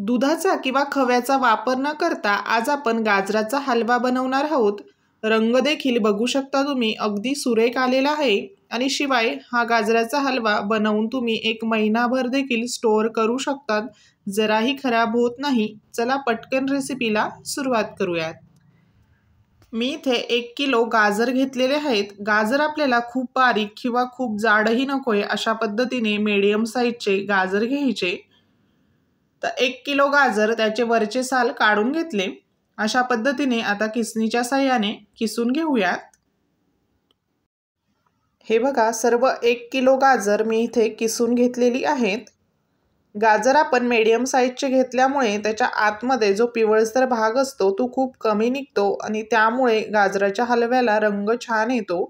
दुधाचा किंवा खव्याचा वापर न करता आज आपण गाजराचा हलवा बनवणार आहोत रंग देखील बघू शकता तुम्ही अगदी सुरेख आलेला आहे आणि शिवाय हा गाजराचा हलवा बनवून तुम्ही एक महिनाभर देखील स्टोअर करू शकतात जराही खराब होत नाही चला पटकन रेसिपीला सुरुवात करूयात मी इथे एक किलो गाजर घेतलेले आहेत गाजर आपल्याला खूप बारीक किंवा खूप जाडही नको अशा पद्धतीने मीडियम साईजचे गाजर घ्यायचे तर एक किलो गाजर त्याचे वरचे साल काढून घेतले अशा पद्धतीने आता किसणीच्या साह्याने किसून घेऊयात हे बघा सर्व एक किलो गाजर मी इथे किसून घेतलेली आहेत गाजर आपण मीडियम साईजचे घेतल्यामुळे त्याच्या आतमध्ये जो पिवळसर भाग असतो तो खूप कमी निघतो आणि त्यामुळे गाजराच्या हलव्याला रंग छान येतो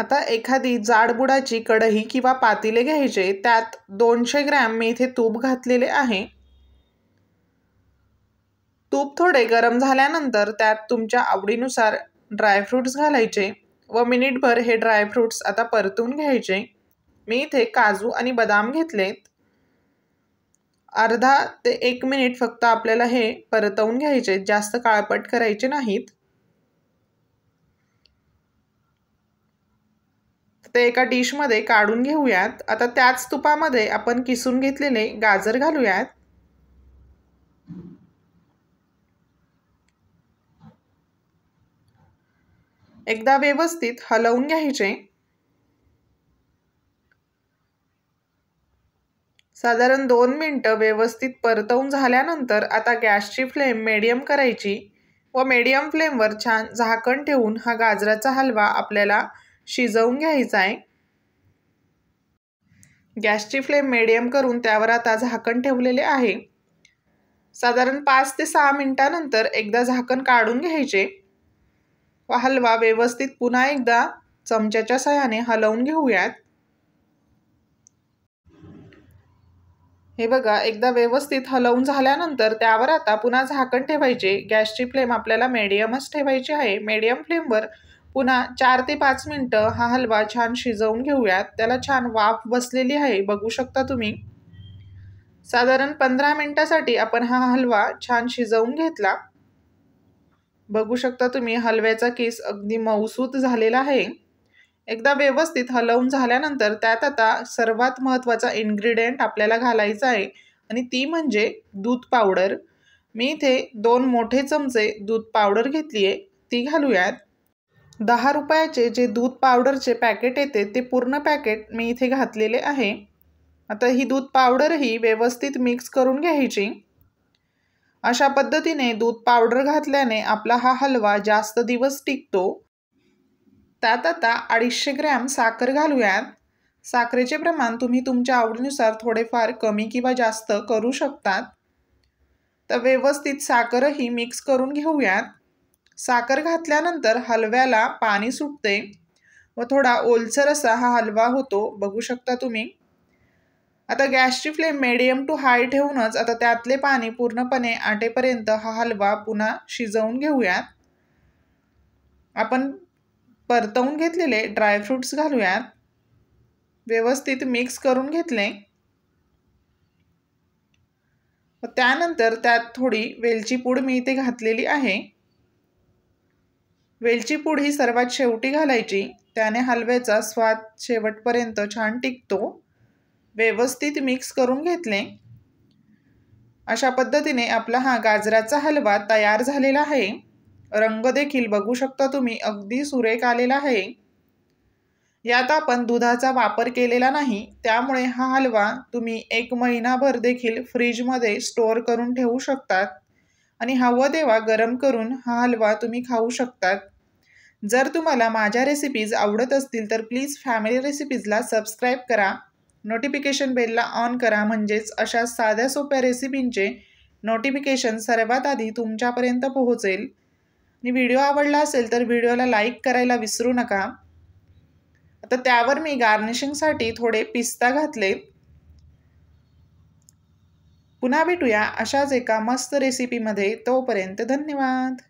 आता एखादी जाडबुडाची कढई किंवा पातेले घ्यायचे त्यात दोनशे ग्रॅम मी इथे तूप घातलेले आहे तूप थोडे गरम झाल्यानंतर त्यात तुमच्या आवडीनुसार ड्रायफ्रूट्स घालायचे व मिनिटभर हे ड्रायफ्रूट्स आता परतून घ्यायचे मी इथे काजू आणि बदाम घेतलेत अर्धा ते एक मिनिट फक्त आपल्याला हे परतवून घ्यायचे जास्त काळपट करायचे नाहीत ते एका डिशमध्ये काढून घेऊयात आता त्याच तुपामध्ये आपण किसून घेतलेले गाजर घालूयात एकदा व्यवस्थित हलवून घ्यायचे साधारण दोन मिनटं व्यवस्थित परतवून झाल्यानंतर आता गॅसची फ्लेम मेडियम करायची व मीडियम फ्लेमवर छान झाकण ठेवून हा गाजराचा हलवा आपल्याला शिजवून घ्यायचा आहे गॅसची फ्लेम मिडियम करून त्यावर आता झाकण ठेवलेले आहे साधारण पाच ते सहा मिनटानंतर एकदा झाकण काढून घ्यायचे व हलवा व्यवस्थित पुन्हा एकदा चमच्याच्या सहाय्याने हलवून घेऊयात हे बघा एकदा व्यवस्थित हलवून झाल्यानंतर त्यावर आता पुन्हा झाकण ठेवायचे गॅसची फ्लेम आपल्याला मीडियमच ठेवायची आहे मीडियम फ्लेमवर पुन्हा चार ते पाच मिनटं हा हलवा छान शिजवून घेऊयात त्याला छान वाफ बसलेली आहे बघू शकता तुम्ही साधारण पंधरा मिनटासाठी आपण हा हलवा छान शिजवून घेतला बघू शकता तुम्ही हलव्याचा केस अगदी मौसूत झालेला आहे एकदा व्यवस्थित हलवून झाल्यानंतर त्यात आता सर्वात महत्त्वाचा इन्ग्रेडियंट आपल्याला घालायचा आहे आणि ती म्हणजे दूध पावडर मी इथे दोन मोठे चमचे दूध पावडर घेतली आहे ती घालूयात दहा रुपयाचे जे दूध पावडरचे पॅकेट येते ते पूर्ण पॅकेट मी इथे घातलेले आहे आता ही दूध पावडरही व्यवस्थित मिक्स करून घ्यायची अशा पद्धतीने दूध पावडर घातल्याने आपला हा हलवा जास्त दिवस टिकतो त्यात आता अडीचशे ग्रॅम साखर घालूयात साखरेचे प्रमाण तुम्ही तुमच्या आवडीनुसार थोडेफार कमी किंवा जास्त करू शकतात तर व्यवस्थित साखरही मिक्स करून घेऊयात साखर घातल्यानंतर हलव्याला पाणी सुटते व थोडा ओलसर असा हा हलवा होतो बघू शकता तुम्ही आता गॅसची फ्लेम मेडियम टू हाय ठेवूनच आता त्यातले पाणी पूर्णपणे आटेपर्यंत हा हलवा पुन्हा शिजवून घेऊयात आपण परतवून घेतलेले ड्रायफ्रूट्स घालूयात व्यवस्थित मिक्स करून घेतले त्यानंतर त्यात थोडी वेलची पूड मी इथे घातलेली आहे वेलची पूड ही सर्वात शेवटी घालायची त्याने हलव्याचा स्वाद शेवटपर्यंत छान टिकतो व्यवस्थित मिक्स करून घेतले अशा पद्धतीने आपला हा गाजराचा हलवा तयार झालेला आहे रंग देखील बघू शकता तुम्ही अगदी सुरेख आलेला आहे यात आपण दुधाचा वापर केलेला नाही त्यामुळे हा हलवा तुम्ही एक महिनाभर देखील फ्रीजमध्ये स्टोअर करून ठेवू शकतात आणि हवं देवा गरम करून हा हलवा तुम्ही खाऊ शकतात जर तुम्हाला माझ्या रेसिपीज आवडत असतील तर प्लीज फॅमिली रेसिपीजला सबस्क्राईब करा नोटिफिकेशन बेलला ऑन करा म्हणजेच अशा साध्या सोप्या रेसिपींचे नोटिफिकेशन सर्वात आधी तुमच्यापर्यंत पोहोचेल आणि व्हिडिओ आवडला असेल तर व्हिडिओला लाईक करायला विसरू नका आता त्यावर मी गार्निशिंगसाठी थोडे पिस्ता घातले पुन्हा भेटूया अशाच एका मस्त रेसिपीमध्ये तोपर्यंत धन्यवाद